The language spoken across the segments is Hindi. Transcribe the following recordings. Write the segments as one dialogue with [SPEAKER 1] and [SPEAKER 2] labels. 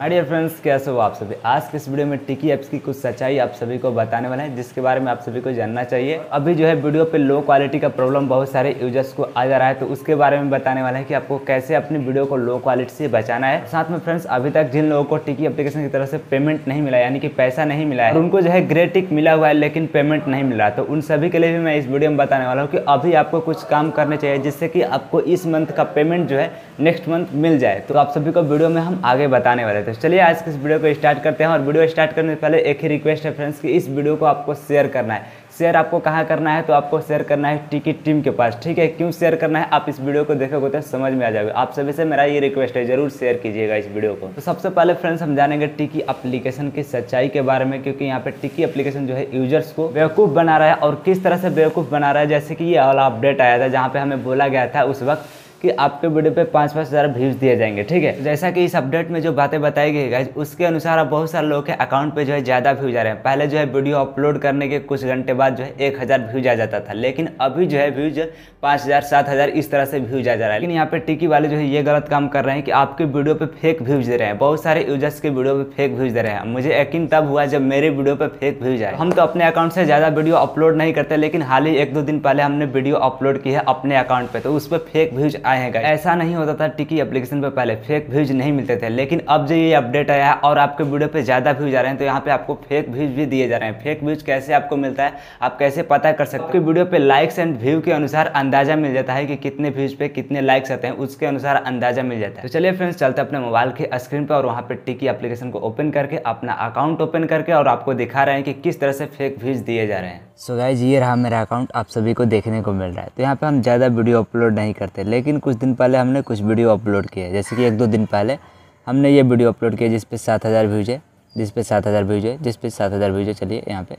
[SPEAKER 1] माय डियर फ्रेंड्स कैसे हो आप सभी आज के इस वीडियो में टिकी ऐप्स की कुछ सच्चाई आप सभी को बताने वाला है जिसके बारे में आप सभी को जानना चाहिए अभी जो है वीडियो पे लो क्वालिटी का प्रॉब्लम बहुत सारे यूजर्स को आ जा रहा है तो उसके बारे में बताने वाला है कि आपको कैसे अपनी वीडियो को लो क्वालिटी से बचाना है साथ में फ्रेंड्स अभी तक जिन लोगों को टिकी एप्लीकेशन की तरफ से पेमेंट नहीं मिला यानी कि पैसा नहीं मिला है उनको जो है ग्रेटिक मिला हुआ है लेकिन पेमेंट नहीं मिला तो उन सभी के लिए भी मैं इस वीडियो में बताने वाला हूँ कि अभी आपको कुछ काम करने चाहिए जिससे कि आपको इस मंथ का पेमेंट जो है नेक्स्ट मंथ मिल जाए तो आप सभी को वीडियो में हम आगे बताने वाले रहते हैं चलिए आज के इस वीडियो को स्टार्ट करते हैं और वीडियो स्टार्ट करने से पहले एक ही रिक्वेस्ट है फ्रेंड्स कि इस वीडियो को आपको शेयर करना है शेयर आपको कहाँ करना है तो आपको शेयर करना है टिकट टीम के पास ठीक है क्यों शेयर करना है आप इस वीडियो को देखोगे तो समझ में आ जाएगा आप सभी से मेरा ये रिक्वेस्ट है जरूर शेयर कीजिएगा इस वीडियो को तो सबसे पहले फ्रेंड्स हम जानेंगे टिकी एप्लीकेशन की सच्चाई के बारे में क्योंकि यहाँ पे टिकी एप्लीकेशन जो है यूजर्स को बेवकूफ़ बना रहा है और किस तरह से बेवकूफ़ बना रहा है जैसे कि ये वाला अपडेट आया था जहाँ पे हमें बोला गया था उस वक्त कि आपके वीडियो पे पाँच पाँच हज़ार व्यूज़ दिए जाएंगे ठीक है जैसा कि इस अपडेट में जो बातें बताई गई गाइज उसके अनुसार अब बहुत सारे लोगों के अकाउंट पे जो है ज़्यादा व्यूज आ रहे हैं पहले जो है वीडियो अपलोड करने के कुछ घंटे बाद जो है एक हज़ार व्यूज आ जाता था लेकिन अभी जो है व्यूज पाँच हज़ार सात हज़ार इस तरह से व्यूज आ जा रहा है लेकिन यहाँ पे टिकी वाले जो है ये गलत काम कर रहे हैं कि आपके वीडियो पे फेक व्यूज दे रहे हैं बहुत सारे यूजर्स के वीडियो पर फेक व्यूज दे रहे हैं मुझे यकीन तब हुआ जब मेरे वीडियो पर फेक व्यूज आए हम तो अपने अकाउंट से ज़्यादा वीडियो अपलोड नहीं करते लेकिन हाल ही एक दो दिन पहले हमने वीडियो अपलोड की है अपने अकाउंट पर तो उस पर फेक व्यूज आए हैं ऐसा नहीं होता था टिकी एप्लीकेशन पर पहले फेक व्यूज नहीं मिलते थे लेकिन अब जो ये अपडेट आया है और आपके वीडियो पर ज़्यादा व्यूज आ रहे हैं तो यहाँ पे आपको फेक व्यूज भी दिए जा रहे हैं फेक व्यूज कैसे आपको मिलता है आप कैसे पता कर सकते हैं वीडियो पे लाइक्स एंड व्यू के अनुसार अंदाजा मिल जाता है कि कितने व्यूज पे कितने लाइक्स आते हैं उसके अनुसार अंदाजा मिल जाता है तो चलिए फ्रेंड्स चलते अपने मोबाइल के स्क्रीन पर और वहाँ पे टिकी एप्लीकेशन को ओपन करके अपना अकाउंट ओपन करके और आपको दिखा रहे हैं कि किस तरह से फेक व्यूज दिए जा रहे हैं सो गाइज ये रहा मेरा अकाउंट आप सभी को देखने को मिल रहा है तो यहाँ पे हम ज़्यादा वीडियो अपलोड नहीं करते लेकिन लेकिन कुछ दिन पहले हमने कुछ वीडियो अपलोड किया जैसे कि एक दो दिन पहले हमने ये वीडियो अपलोड किया जिसपे सात हज़ार व्यूज है जिसपे सात हज़ार व्यूज है जिसपे सात हज़ार व्यूज है चलिए यहाँ पे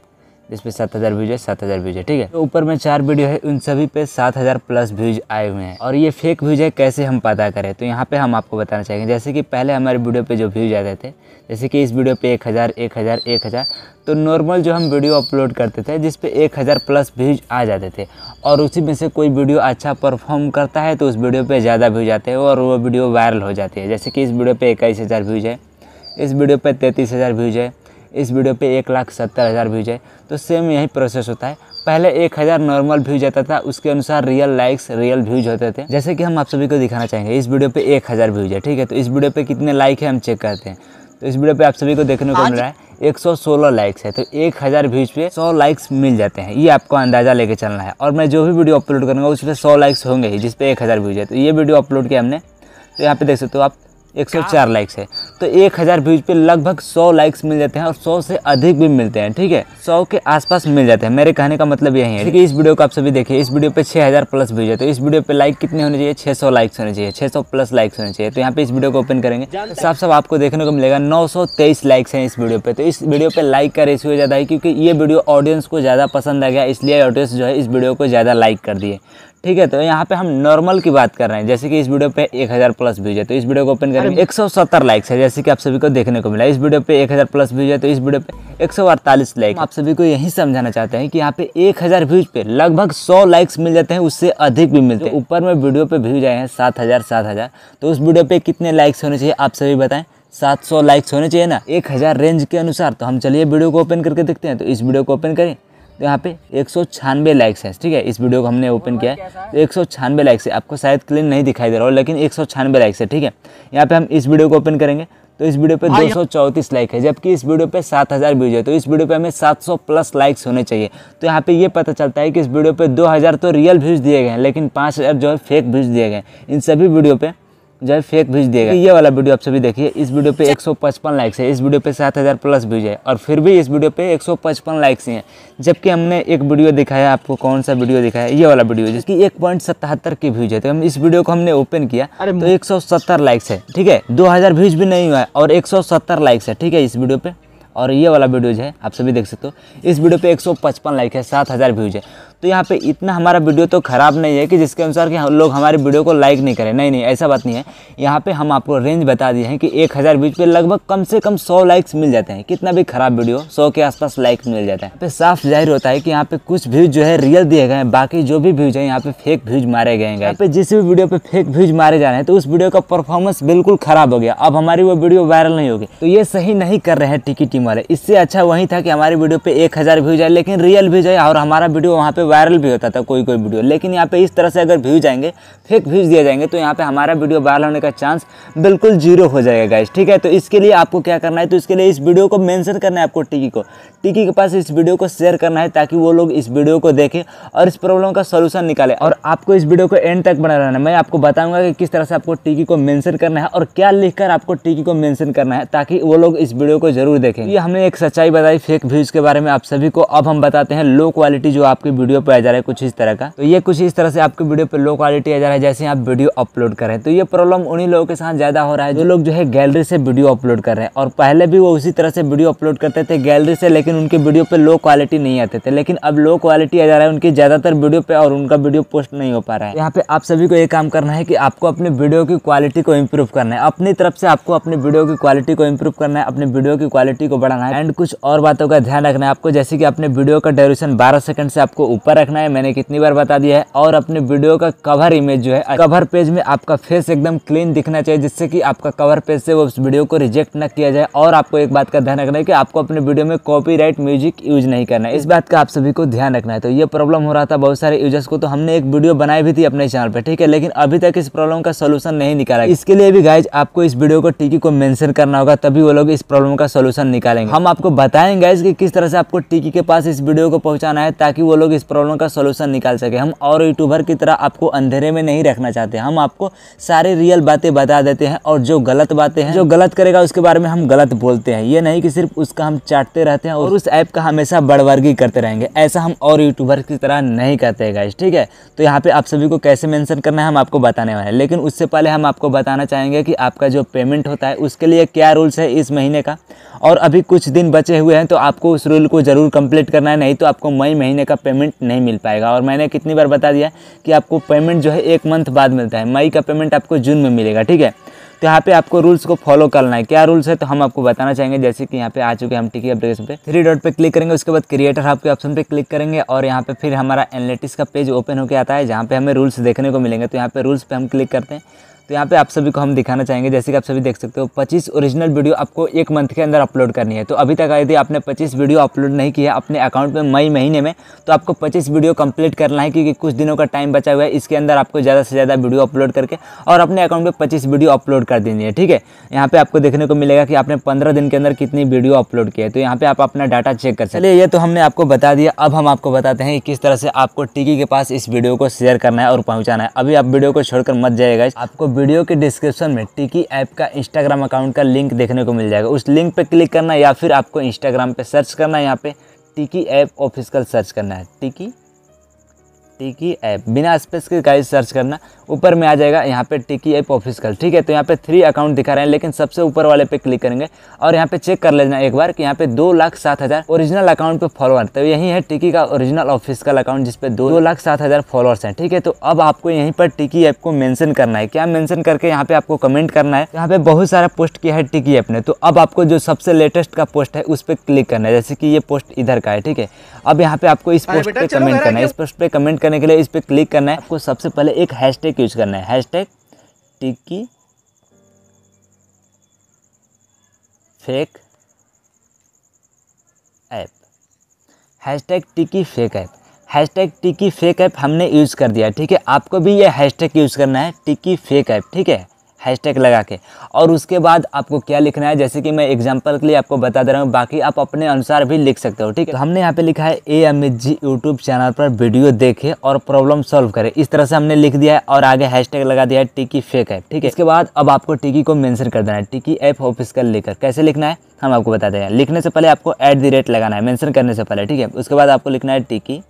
[SPEAKER 1] जिसपे सात हज़ार व्यूज है सात हज़ार व्यूज है ठीक है तो ऊपर में चार वीडियो है उन सभी पे सात हज़ार प्लस व्यूज आए हुए हैं और ये फेक व्यूज है कैसे हम पता करें तो यहाँ पे हम आपको बताना चाहेंगे जैसे कि पहले हमारे वीडियो पे जो व्यूज आते थे जैसे कि इस वीडियो पे एक हज़ार एक हज़ार एक हज़ार तो नॉर्मल जो हम वीडियो अपलोड करते थे जिस एक हज़ार प्लस व्यूज आ जाते थे और उसी में से कोई वीडियो अच्छा परफॉर्म करता है तो उस वीडियो पे ज़्यादा व्यूज आते हैं और वो वीडियो वायरल हो जाती है जैसे कि इस वीडियो पे इक्कीस हज़ार व्यूज है इस वीडियो पे तैंतीस हज़ार व्यूज है इस वीडियो पे एक लाख सत्तर हज़ार व्यूज है तो सेम यही प्रोसेस होता है पहले एक हज़ार नॉर्मल व्यूज आता था उसके अनुसार रियल लाइक्स रियल व्यूज होते थे जैसे कि हम आप सभी को दिखाना चाहेंगे इस वीडियो पे एक हज़ार व्यूज है ठीक है तो इस वीडियो पे कितने लाइक है हम चेक करते हैं तो इस वीडियो पे आप सभी को देखने को मिल रहा है सोलह लाइक्स है तो हज़ार व्यूज पे सौ लाइक्स मिल जाते हैं ये आपको अंदाजा लेके चलना है और मैं जो भी वीडियो अपलोड करूँगा उस पर सौ लाइक्स होंगे ही जिसपे एक हज़ार व्यूज है तो ये वीडियो अपलोड किया हमने तो यहाँ पे देख सकते हो आप 104 लाइक्स है तो 1000 व्यूज पे लगभग 100 लाइक्स मिल जाते हैं और 100 से अधिक भी मिलते हैं ठीक है 100 के आसपास मिल जाते हैं मेरे कहने का मतलब यही है कि इस वीडियो को आप सभी देखिए इस वीडियो पे 6000 प्लस व्यूज है तो इस वीडियो पे लाइक कितने होने चाहिए 600 लाइक्स होने चाहिए 600 प्लस लाइक्स होने चाहिए तो यहाँ पे इस वीडियो को ओपन करेंगे साफ साफ आपको देखने को मिलेगा नौ लाइक्स हैं इस वीडियो पर तो इस वीडियो पर लाइक का रेशियो ज़्यादा है क्योंकि ये वीडियो ऑडियंस को ज़्यादा पसंद आ गया इसलिए ऑडियंस जो है इस वीडियो को ज़्यादा लाइक कर दिए ठीक है तो यहाँ पे हम नॉर्मल की बात कर रहे हैं जैसे कि इस वीडियो पे 1000 प्लस व्यूज है तो इस वीडियो को ओपन करेंगे 170 लाइक्स है जैसे कि आप सभी को देखने को मिला इस वीडियो पे 1000 प्लस व्यूज है तो इस वीडियो पे अड़तालीस लाइक आप सभी को यही समझाना चाहते हैं कि यहाँ पे 1000 व्यूज पे लगभग 100 लाइक्स मिल जाते हैं उससे अधिक भी मिलते हैं ऊपर में वीडियो पे व्यूज आए हैं सात हजार तो उस वीडियो पे कितने लाइक्स होने चाहिए आप सभी बताएं 700 लाइक्स होने चाहिए ना 1000 रेंज के अनुसार तो हम चलिए वीडियो को ओपन करके देखते हैं तो इस वीडियो को ओपन करें तो यहाँ पे एक सौ छियानवे लाइक्स है ठीक है इस वीडियो को हमने ओपन किया है तो एक सौ छियानवे लाइक्स है आपको शायद क्लीन नहीं दिखाई दे रहा हो लेकिन एक सौ छियानवे लाइक्स है ठीक है यहाँ पे हम इस वीडियो को ओपन करेंगे तो इस वीडियो पे हाँ, दो सौ चौंतीस लाइक है जबकि इस वीडियो पे सात हज़ार व्यूज है तो इस वीडियो पे हमें सात सौ प्लस लाइक्स होने चाहिए तो यहाँ पे ये पता चलता है कि इस वीडियो पे दो हज़ार तो रियल व्यूज़ दिए गए हैं लेकिन पाँच हज़ार जो है फेक व्यूज़ दिए गए हैं इन सभी वीडियो पे जो है फेक व्यूज देगा ये वाला वीडियो आप सभी देखिए इस वीडियो पे 155 लाइक्स है इस वीडियो पे 7000 प्लस व्यूज है और फिर भी इस वीडियो पे 155 लाइक्स ही हैं जबकि हमने एक वीडियो दिखाया आपको कौन सा वीडियो दिखाया ये वाला वीडियो जिसकी एक पॉइंट सतहत्तर की व्यूज है तो हम इस वीडियो को हमने ओपन किया तो एक लाइक्स है ठीक है दो व्यूज भी नहीं हुआ है और एक लाइक्स है ठीक है इस वीडियो पर और ये वाला वीडियो जो है आप सभी देख सकते हो इस वीडियो पे एक लाइक है सात व्यूज है तो यहाँ पे इतना हमारा वीडियो तो ख़राब नहीं है कि जिसके अनुसार कि लोग हमारे वीडियो को लाइक नहीं करें नहीं नहीं ऐसा बात नहीं है यहाँ पे हम आपको रेंज बता दिए हैं कि एक हज़ार व्यूज पे लगभग कम से कम सौ लाइक्स मिल जाते हैं कितना भी खराब वीडियो सौ के आसपास लाइक मिल जाता है पे साफ जाहिर होता है कि यहाँ पे कुछ व्यूज जो है रियल दिए गए हैं बाकी जो भी व्यूज है यहाँ पे फेक व्यूज मारे गए हैं यहाँ पे जिस भी वीडियो पे फेक व्यूज मारे जा रहे हैं तो उस वीडियो का परफॉर्मेंस बिल्कुल खराब हो गया अब हमारी वो वीडियो वायरल नहीं होगी तो ये सही नहीं कर रहे हैं टिकी टीम वाले इससे अच्छा वही था कि हमारी वीडियो पे एक हज़ार व्यूज आए लेकिन रियल व्यूज है और हमारा वीडियो वहाँ पे वायरल भी होता था कोई कोई वीडियो लेकिन यहाँ पे इस तरह से अगर व्यूज आएंगे फेक व्यूज दिए जाएंगे तो यहाँ पे हमारा वीडियो वायरल होने का चांस बिल्कुल जीरो हो जाएगा गाइज ठीक है तो इसके लिए आपको क्या करना है तो इसके लिए इस वीडियो को मैंशन करना है आपको टिकी को टिकी के पास इस वीडियो को शेयर करना है ताकि वो लोग इस वीडियो को देखें और इस प्रॉब्लम का सोल्यूशन निकाले और आपको इस वीडियो को एंड तक बना रहना है मैं आपको बताऊंगा कि किस तरह से आपको टिकी को मैंशन करना है और क्या लिखकर आपको टिकी को मैंशन करना है ताकि वो लोग इस वीडियो को जरूर देखें ये हमने एक सच्चाई बताई फेक व्यूज़ के बारे में आप सभी को अब हम बताते हैं लो क्वालिटी जो आपकी वीडियो वीडियो पे आ जा रहा है कुछ इस तरह का तो ये कुछ इस तरह से आपके वीडियो पे लो क्वालिटी आ जा रहा है जैसे आप वीडियो अपलोड कर रहे हैं तो ये प्रॉब्लम उन्हीं लोगों के साथ ज़्यादा हो रहा है जो लोग जो है गैलरी से वीडियो अपलोड कर रहे हैं और पहले भी वो उसी तरह से वीडियो अपलोड करते थे गैलरी से लेकिन उनके वीडियो पे लो क्वालिटी नहीं आते थे लेकिन अब लो क्वालिटी आ जा रहा है उनकी ज़्यादातर वीडियो पे और उनका वीडियो पोस्ट नहीं हो पा रहा है यहाँ पे आप सभी को ये काम करना है की आपको अपने वीडियो की क्वालिटी को इम्प्रूव करना है अपनी तरफ से आपको अपने वीडियो की क्वालिटी को इम्प्रूव करना है अपने वीडियो की क्वालिटी को बढ़ाना है एंड कुछ और बातों का ध्यान रखना है आपको जैसे कि अपने वीडियो का ड्यूरेशन बारह सेकंड से आपको ऊपर पर रखना है मैंने कितनी बार बता दिया है और अपने वीडियो का कवर इमेज जो है कवर पेज में आपका फेस एकदम क्लीन दिखना चाहिए जिससे कि आपका कवर पेज से वो उस वीडियो को रिजेक्ट न किया जाए और आपको एक बात का ध्यान रखना है कि आपको अपने वीडियो में कॉपी म्यूजिक यूज नहीं करना है इस बात का आप सभी को ध्यान रखना है तो ये प्रॉब्लम हो रहा था बहुत सारे यूजर्स को तो हमने एक वीडियो बनाई भी थी अपने चैनल पर ठीक है लेकिन अभी तक इस प्रॉब्लम का सोल्यूशन नहीं निकाला इसके लिए भी गाइज आपको इस वीडियो को टिकी को मैंशन करना होगा तभी वो लोग इस प्रॉब्लम का सोल्यूशन निकालेंगे हम आपको बताएंगे गाइज कि किस तरह से आपको टिकी के पास इस वीडियो को पहुंचाना है ताकि वो लोग इस प्रॉब्लम का सोल्यूशन निकाल सके हम और यूट्यूबर की तरह आपको अंधेरे में नहीं रखना चाहते हम आपको सारी रियल बातें बता देते हैं और जो गलत बातें हैं जो गलत करेगा उसके बारे में हम गलत बोलते हैं ये नहीं कि सिर्फ उसका हम चाटते रहते हैं और उस ऐप का हमेशा बड़वर्गी करते रहेंगे ऐसा हम और यूट्यूबर की तरह नहीं करते गाइज ठीक है तो यहाँ पे आप सभी को कैसे मेंशन करना है हम आपको बताने वाले हैं लेकिन उससे पहले हम आपको बताना चाहेंगे कि आपका जो पेमेंट होता है उसके लिए क्या रूल्स है इस महीने का और अभी कुछ दिन बचे हुए हैं तो आपको उस रूल को ज़रूर कंप्लीट करना है नहीं तो आपको मई महीने का पेमेंट नहीं मिल पाएगा और मैंने कितनी बार बता दिया कि आपको पेमेंट जो है एक मंथ बाद मिलता है मई का पेमेंट आपको जून में मिलेगा ठीक है तो यहाँ पे आपको रूल्स को फॉलो करना है क्या रूल्स है तो हम आपको बताना चाहेंगे जैसे कि यहाँ पे आ चुके हम टिकी अपडेशन पे थ्री डॉट पे क्लिक करेंगे उसके बाद क्रिएटर आपके ऑप्शन पे क्लिक करेंगे और यहाँ पे फिर हमारा एनालिटिक्स का पेज ओपन होकर आता है जहाँ पे हमें रूल्स देखने को मिलेंगे तो यहाँ पे रूल्स पे हम क्लिक करते हैं तो यहाँ पे आप सभी को हम दिखाना चाहेंगे जैसे कि आप सभी देख सकते हो 25 ओरिजिनल वीडियो आपको एक मंथ के अंदर अपलोड करनी है तो अभी तक यदि आपने 25 वीडियो अपलोड नहीं किया अपने अकाउंट में मई महीने में तो आपको 25 वीडियो कंप्लीट करना है क्योंकि कुछ दिनों का टाइम बचा हुआ है इसके अंदर आपको ज़्यादा से ज़्यादा वीडियो अपलोड करके और अपने अकाउंट में पच्चीस वीडियो अपलोड कर देनी है ठीक है यहाँ पर आपको देखने को मिलेगा कि आपने पंद्रह दिन के अंदर कितनी वीडियो अपलोड किया है तो यहाँ पर आप अपना डाटा चेक कर सकते ये तो हमने आपको बता दिया अब हम आपको बताते हैं किस तरह से आपको टिकी के पास इस वीडियो को शेयर करना है और पहुँचाना है अभी आप वीडियो को छोड़कर मत जाएगा आपको वीडियो के डिस्क्रिप्शन में टिकी ऐप का इंस्टाग्राम अकाउंट का लिंक देखने को मिल जाएगा उस लिंक पर क्लिक करना या फिर आपको इंस्टाग्राम पर सर्च करना है यहाँ पर टिकी ऐप ऑफिस सर्च करना है टिकी टिकी ऐप बिना स्पेस के गाइस सर्च करना ऊपर में आ जाएगा यहाँ पे टिकी ऐप ऑफिसकल ठीक है तो यहाँ पे थ्री अकाउंट दिखा रहे हैं लेकिन सबसे ऊपर वाले पे क्लिक करेंगे और यहाँ पे चेक कर लेना एक बार कि यहाँ पे दो लाख सात हज़ार ओरिजिनल अकाउंट पे फॉलोअर तो यही है टिकी का ओरिजिनल ऑफिसकल अकाउंट जिसपे दो दो लाख सात हज़ार फॉलोअर्स हैं ठीक है तो अब आपको यहीं पर टिकी ऐप को मैंशन करना है क्या मैंशन करके यहाँ पे आपको कमेंट करना है यहाँ पे बहुत सारा पोस्ट किया है टिकी ऐप ने तो अब आपको जो सबसे लेटेस्ट का पोस्ट है उस पर क्लिक करना है जैसे कि ये पोस्ट इधर का है ठीक है अब यहाँ पे आपको इस पोस्ट पे कमेंट करना है इस पोस्ट पे कमेंट करने के लिए इस पर क्लिक करना है आपको सबसे पहले एक हैशटैग यूज करना है हैशटैग टिक्की फेक ऐप हैशटैग टिकी फेक ऐप हैशटैग टिकी फेक ऐप हमने यूज़ कर दिया ठीक है आपको भी ये हैशटैग यूज़ करना है टिकी फेक ऐप ठीक है हैशटैग लगा के और उसके बाद आपको क्या लिखना है जैसे कि मैं एग्जांपल के लिए आपको बता दे रहा हूँ बाकी आप अपने अनुसार भी लिख सकते हो ठीक है तो हमने यहाँ पे लिखा है ए अमित जी यूट्यूब चैनल पर वीडियो देखें और प्रॉब्लम सॉल्व करें इस तरह से हमने लिख दिया है और आगे हैशटैग लगा दिया है टिकी फेक है ठीक है इसके बाद अब आपको टिकी को मैंशन कर देना है टिकी ऐप ऑफिस लेकर कैसे लिखना है हम आपको बता दें लिखने से पहले आपको एट दी रेट लगाना है मैंशन करने से पहले ठीक है उसके बाद आपको लिखना है टिकी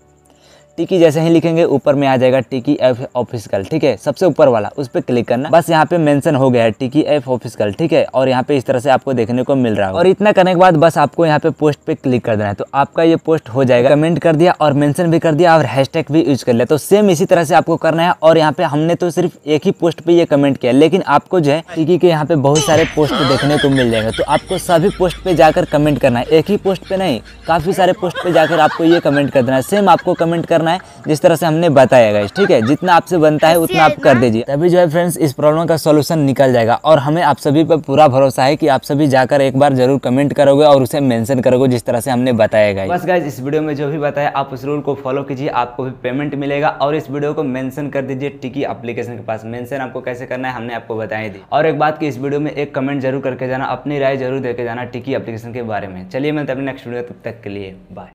[SPEAKER 1] टिकी जैसे ही लिखेंगे ऊपर में आ जाएगा टिकी एफ ऑफिसकल ठीक है सबसे ऊपर वाला उस पर क्लिक करना बस यहाँ पे मेंशन हो गया है टिकी एफ ऑफिसकल ठीक है और यहाँ पे इस तरह से आपको देखने को मिल रहा है और इतना करने के बाद बस आपको यहाँ पे पोस्ट पे क्लिक कर देना है तो आपका ये पोस्ट हो जाएगा कमेंट कर दिया और मैंशन भी कर दिया और हैशटैग भी यूज कर लिया तो सेम इसी तरह से आपको करना है और यहाँ पे हमने तो सिर्फ एक ही पोस्ट पे ये कमेंट किया लेकिन आपको जो है टिकी के यहाँ पे बहुत सारे पोस्ट देखने को मिल जाएंगे तो आपको सभी पोस्ट पे जाकर कमेंट करना है एक ही पोस्ट पे नहीं काफी सारे पोस्ट पे जाकर आपको ये कमेंट कर देना है सेम आपको कमेंट करना करना है जिस तरह से हमने बताया गया ठीक है जितना आपसे बनता है उतना आप कर दीजिए तभी जो है फ्रेंड्स इस प्रॉब्लम का सोल्यूशन निकल जाएगा और हमें आप सभी पर पूरा भरोसा है कि आप सभी जाकर एक बार जरूर कमेंट करोगे और उसे मेंशन करोगे जिस तरह से हमने बताया गया बस गाइज इस वीडियो में जो भी बताया आप उस रूल को फॉलो कीजिए आपको भी पेमेंट मिलेगा और इस वीडियो को मेंशन कर दीजिए टिकी एप्लीकेशन के पास मेंशन आपको कैसे करना है हमने आपको बताया दी और एक बात की इस वीडियो में एक कमेंट जरूर करके जाना अपनी राय जरूर देके जाना टिकी एप्लीकेशन के बारे में चलिए मिलते अपने नेक्स्ट वीडियो तब तक के लिए बाय